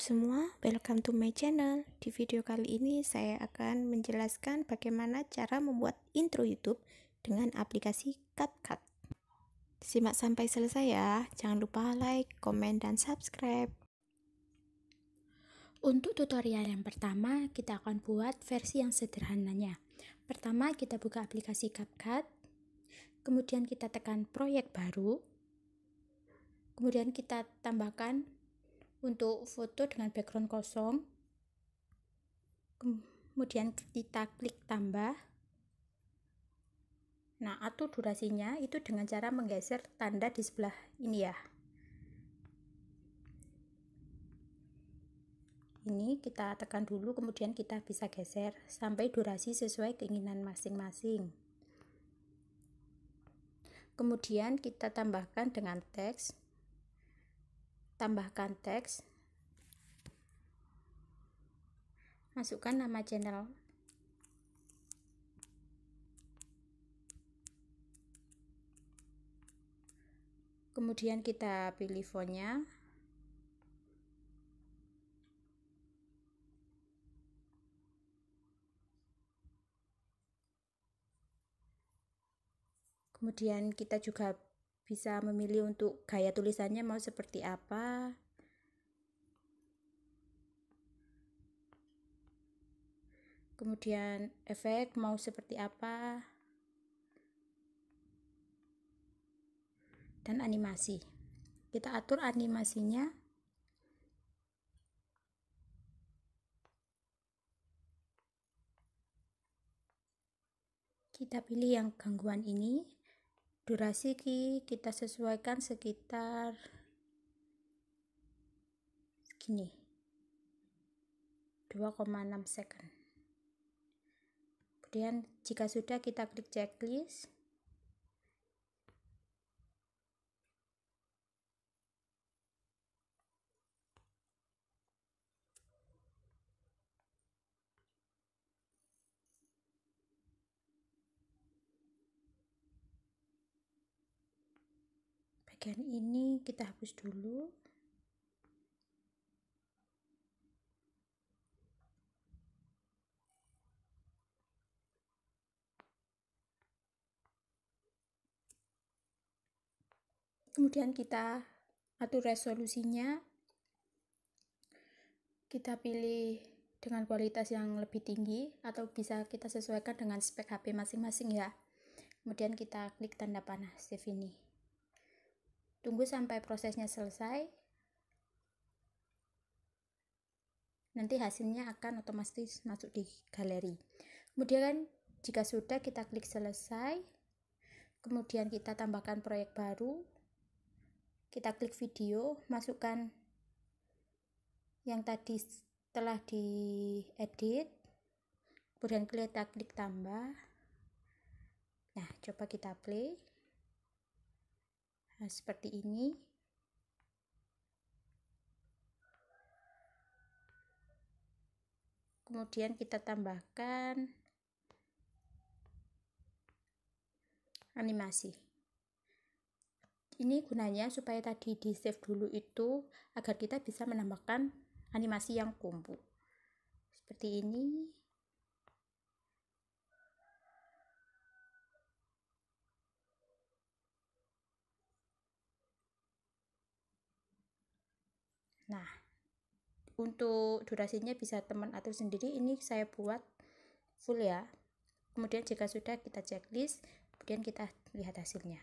semua, welcome to my channel. Di video kali ini saya akan menjelaskan bagaimana cara membuat intro YouTube dengan aplikasi CapCut. Simak sampai selesai ya. Jangan lupa like, komen, dan subscribe. Untuk tutorial yang pertama, kita akan buat versi yang sederhananya. Pertama, kita buka aplikasi CapCut. Kemudian kita tekan proyek baru. Kemudian kita tambahkan untuk foto dengan background kosong kemudian kita klik tambah nah atur durasinya itu dengan cara menggeser tanda di sebelah ini ya ini kita tekan dulu kemudian kita bisa geser sampai durasi sesuai keinginan masing-masing kemudian kita tambahkan dengan teks tambahkan teks masukkan nama channel kemudian kita pilih fontnya kemudian kita juga bisa memilih untuk gaya tulisannya mau seperti apa kemudian efek mau seperti apa dan animasi kita atur animasinya kita pilih yang gangguan ini durasi ki kita sesuaikan sekitar gini 2,6 second kemudian jika sudah kita klik checklist bagian ini kita hapus dulu kemudian kita atur resolusinya kita pilih dengan kualitas yang lebih tinggi atau bisa kita sesuaikan dengan spek HP masing-masing ya kemudian kita klik tanda panah save ini Tunggu sampai prosesnya selesai. Nanti hasilnya akan otomatis masuk di galeri. Kemudian kan, jika sudah kita klik selesai. Kemudian kita tambahkan proyek baru. Kita klik video, masukkan yang tadi telah diedit. Kemudian kita klik tambah. Nah, coba kita play nah, seperti ini kemudian kita tambahkan animasi ini gunanya supaya tadi di save dulu itu agar kita bisa menambahkan animasi yang kumpul seperti ini nah untuk durasinya bisa teman atur sendiri ini saya buat full ya kemudian jika sudah kita checklist kemudian kita lihat hasilnya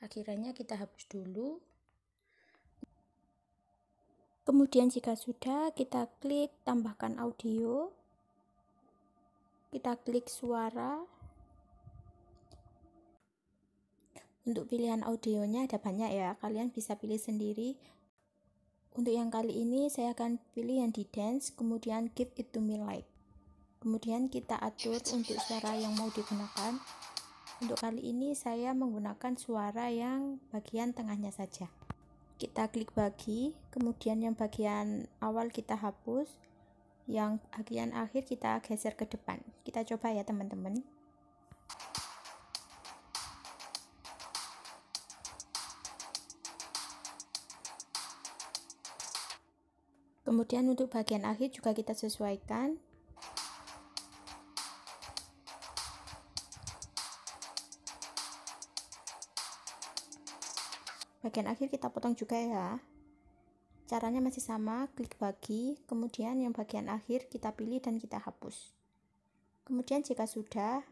akhirnya kita hapus dulu kemudian jika sudah kita klik tambahkan audio kita klik suara untuk pilihan audionya ada banyak ya kalian bisa pilih sendiri untuk yang kali ini saya akan pilih yang di dance kemudian give it to me like kemudian kita atur untuk suara yang mau digunakan untuk kali ini saya menggunakan suara yang bagian tengahnya saja kita klik bagi kemudian yang bagian awal kita hapus yang bagian akhir kita geser ke depan. Kita coba ya teman-teman. Kemudian untuk bagian akhir juga kita sesuaikan. Bagian akhir kita potong juga ya. Caranya masih sama, klik bagi, kemudian yang bagian akhir kita pilih dan kita hapus. Kemudian jika sudah,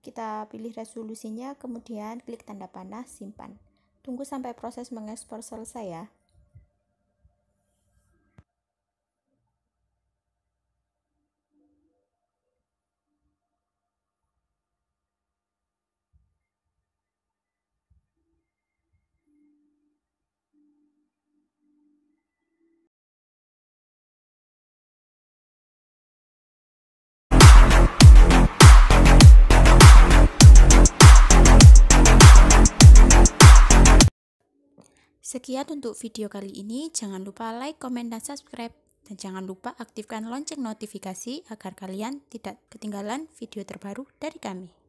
kita pilih resolusinya, kemudian klik tanda panah, simpan. Tunggu sampai proses mengekspor selesai ya. Sekian untuk video kali ini. Jangan lupa like, komen, dan subscribe. Dan jangan lupa aktifkan lonceng notifikasi agar kalian tidak ketinggalan video terbaru dari kami.